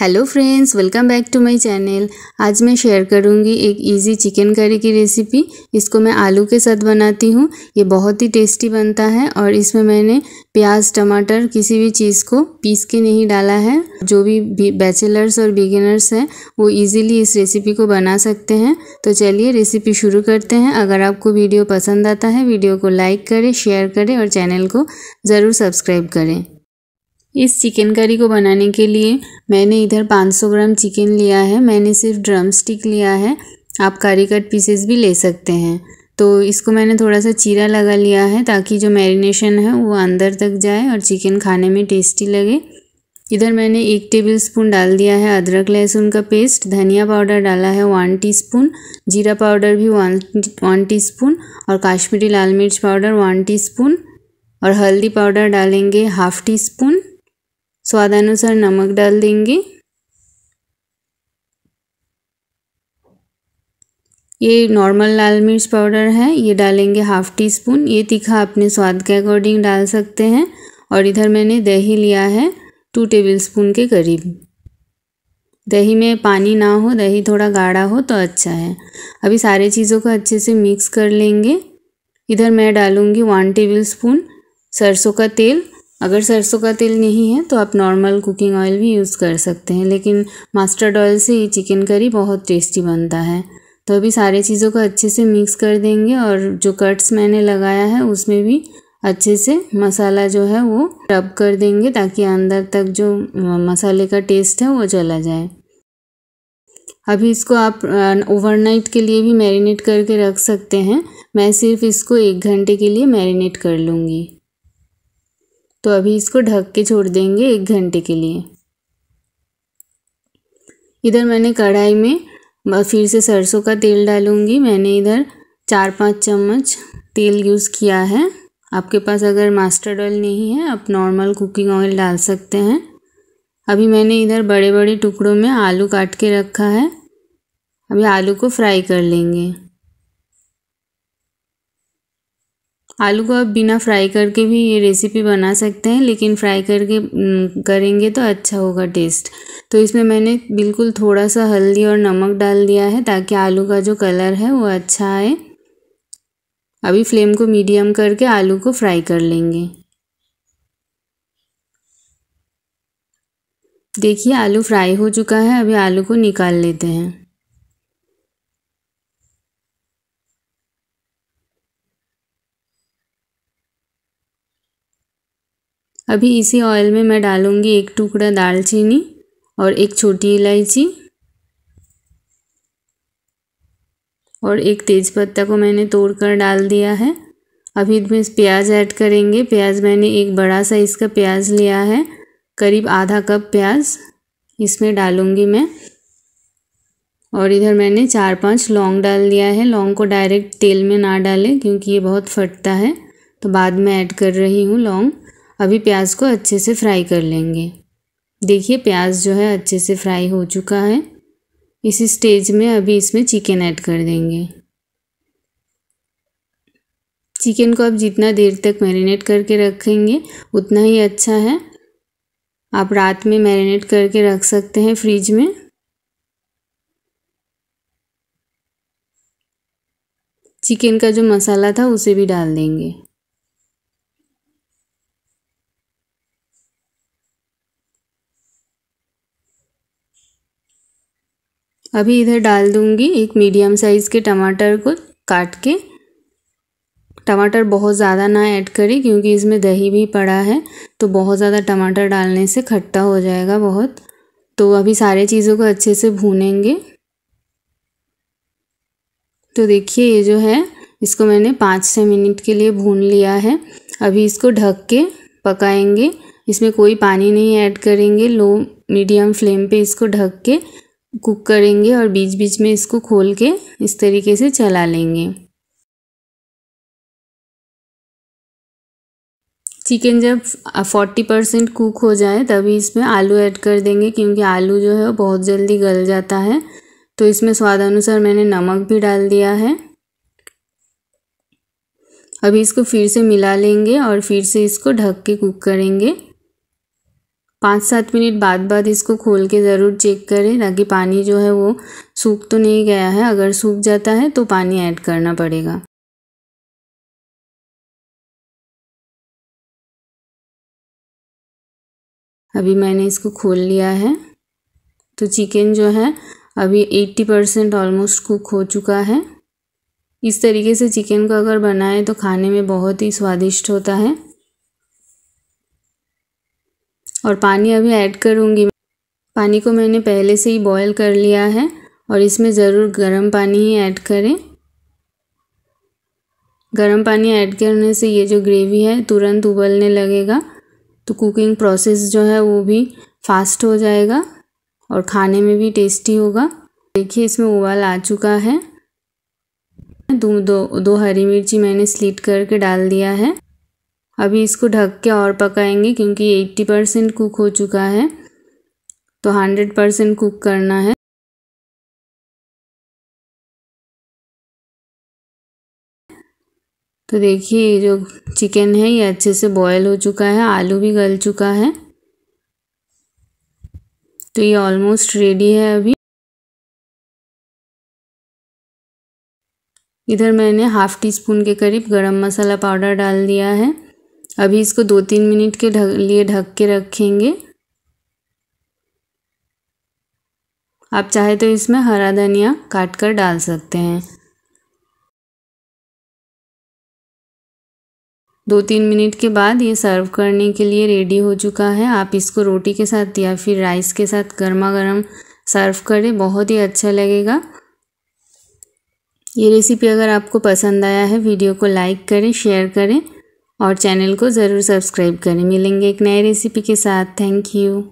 hello friends welcome back to my channel आज मैं share करूंगी एक इजी चिकन करी की रेसिपी इसको मैं आलू के साथ बनाती हूं ये बहुत ही टेस्टी बनता है और इसमें मैंने प्याज टमाटर किसी भी चीज़ को पीस के नहीं डाला है जो भी बैचलर्स और बिगिनर्स हैं वो इजीली इस रेसिपी को बना सकते हैं तो चलिए रेसिपी शुरू करते हैं अगर आपको वीडियो पसंद आता है वीडियो को लाइक करें शेयर करें और चैनल को ज़रूर सब्सक्राइब करें इस चिकन करी को बनाने के लिए मैंने इधर 500 ग्राम चिकन लिया है मैंने सिर्फ ड्रम स्टिक लिया है आप करी कट पीसेस भी ले सकते हैं तो इसको मैंने थोड़ा सा चीरा लगा लिया है ताकि जो मैरिनेशन है वो अंदर तक जाए और चिकन खाने में टेस्टी लगे इधर मैंने एक टेबल स्पून डाल दिया है अदरक लहसुन का पेस्ट धनिया पाउडर डाला है वन टीस्पून जीरा पाउडर भी वन वन टीस्पून और काश्मीरी लाल मिर्च पाउडर वन टीस्पून और हल्दी पाउडर डालेंगे हाफ़ टी स्पून स्वादानुसार नमक डाल देंगे ये नॉर्मल लाल मिर्च पाउडर है ये डालेंगे हाफ़ टी स्पून ये तीखा अपने स्वाद के अकॉर्डिंग डाल सकते हैं और इधर मैंने दही लिया है टू टेबल स्पून के करीब दही में पानी ना हो दही थोड़ा गाढ़ा हो तो अच्छा है अभी सारे चीज़ों को अच्छे से मिक्स कर लेंगे इधर मैं डालूँगी वन टेबल स्पून सरसों का तेल अगर सरसों का तेल नहीं है तो आप नॉर्मल कुकिंग ऑयल भी यूज़ कर सकते हैं लेकिन मास्टर्ड ऑयल से ये चिकन करी बहुत टेस्टी बनता है तो अभी सारे चीज़ों को अच्छे से मिक्स कर देंगे और जो कट्स मैंने लगाया है उसमें भी अच्छे से मसाला जो है वो रब कर देंगे ताकि अंदर तक जो मसाले का टेस्ट है वो चला जाए अभी इसको आप ओवरनाइट के लिए भी मैरिनेट करके रख सकते हैं मैं सिर्फ इसको एक घंटे के लिए मैरिनेट कर लूँगी तो अभी इसको ढक के छोड़ देंगे एक घंटे के लिए इधर मैंने कढ़ाई में फिर से सरसों का तेल डालूंगी मैंने इधर चार पाँच चम्मच तेल यूज़ किया है आपके पास अगर मास्टर्ड ऑयल नहीं है आप नॉर्मल कुकिंग ऑयल डाल सकते हैं अभी मैंने इधर बड़े बड़े टुकड़ों में आलू काट के रखा है अभी आलू को फ्राई कर लेंगे आलू को आप बिना फ्राई करके भी ये रेसिपी बना सकते हैं लेकिन फ्राई करके करेंगे तो अच्छा होगा टेस्ट तो इसमें मैंने बिल्कुल थोड़ा सा हल्दी और नमक डाल दिया है ताकि आलू का जो कलर है वो अच्छा आए अभी फ्लेम को मीडियम करके आलू को फ्राई कर लेंगे देखिए आलू फ्राई हो चुका है अभी आलू को निकाल लेते हैं अभी इसी ऑयल में मैं डालूँगी एक टुकड़ा दालचीनी और एक छोटी इलायची और एक तेज़पत्ता को मैंने तोड़ कर डाल दिया है अभी इसमें प्याज ऐड करेंगे प्याज मैंने एक बड़ा साइज़ का प्याज लिया है करीब आधा कप प्याज इसमें डालूँगी मैं और इधर मैंने चार पांच लौंग डाल दिया है लौंग को डायरेक्ट तेल में ना डालें क्योंकि ये बहुत फटता है तो बाद में ऐड कर रही हूँ लौंग अभी प्याज को अच्छे से फ्राई कर लेंगे देखिए प्याज जो है अच्छे से फ्राई हो चुका है इस स्टेज में अभी इसमें चिकन ऐड कर देंगे चिकन को आप जितना देर तक मैरिनेट करके रखेंगे उतना ही अच्छा है आप रात में मैरिनेट करके रख सकते हैं फ्रिज में चिकन का जो मसाला था उसे भी डाल देंगे अभी इधर डाल दूँगी एक मीडियम साइज़ के टमाटर को काट के टमाटर बहुत ज़्यादा ना ऐड करें क्योंकि इसमें दही भी पड़ा है तो बहुत ज़्यादा टमाटर डालने से खट्टा हो जाएगा बहुत तो अभी सारे चीज़ों को अच्छे से भूनेंगे तो देखिए ये जो है इसको मैंने पाँच छः मिनट के लिए भून लिया है अभी इसको ढक के पकाएंगे इसमें कोई पानी नहीं ऐड करेंगे लो मीडियम फ्लेम पे इसको ढक के कुक करेंगे और बीच बीच में इसको खोल के इस तरीके से चला लेंगे चिकन जब फोर्टी परसेंट कुक हो जाए तभी इसमें आलू ऐड कर देंगे क्योंकि आलू जो है वो बहुत जल्दी गल जाता है तो इसमें स्वाद अनुसार मैंने नमक भी डाल दिया है अभी इसको फिर से मिला लेंगे और फिर से इसको ढक के कुक करेंगे पाँच सात मिनट बाद बाद इसको खोल के ज़रूर चेक करें ताकि पानी जो है वो सूख तो नहीं गया है अगर सूख जाता है तो पानी ऐड करना पड़ेगा अभी मैंने इसको खोल लिया है तो चिकन जो है अभी एट्टी परसेंट ऑलमोस्ट कुक हो चुका है इस तरीके से चिकन को अगर बनाएं तो खाने में बहुत ही स्वादिष्ट होता है और पानी अभी ऐड करूँगी पानी को मैंने पहले से ही बॉयल कर लिया है और इसमें ज़रूर गर्म पानी ही ऐड करें गर्म पानी ऐड करने से ये जो ग्रेवी है तुरंत उबलने लगेगा तो कुकिंग प्रोसेस जो है वो भी फास्ट हो जाएगा और खाने में भी टेस्टी होगा देखिए इसमें उबाल आ चुका है दो दो, दो हरी मिर्ची मैंने स्लीट करके डाल दिया है अभी इसको ढक के और पकाएंगे क्योंकि 80 परसेंट कुक हो चुका है तो 100 परसेंट कुक करना है तो देखिए ये जो चिकन है ये अच्छे से बॉयल हो चुका है आलू भी गल चुका है तो ये ऑलमोस्ट रेडी है अभी इधर मैंने हाफ़ टी स्पून के करीब गरम मसाला पाउडर डाल दिया है अभी इसको दो तीन मिनट के ढक लिए ढक के रखेंगे आप चाहे तो इसमें हरा धनिया काट कर डाल सकते हैं दो तीन मिनट के बाद ये सर्व करने के लिए रेडी हो चुका है आप इसको रोटी के साथ या फिर राइस के साथ गर्मा गर्म सर्व करें बहुत ही अच्छा लगेगा ये रेसिपी अगर आपको पसंद आया है वीडियो को लाइक करें शेयर करें और चैनल को ज़रूर सब्सक्राइब करें मिलेंगे एक नए रेसिपी के साथ थैंक यू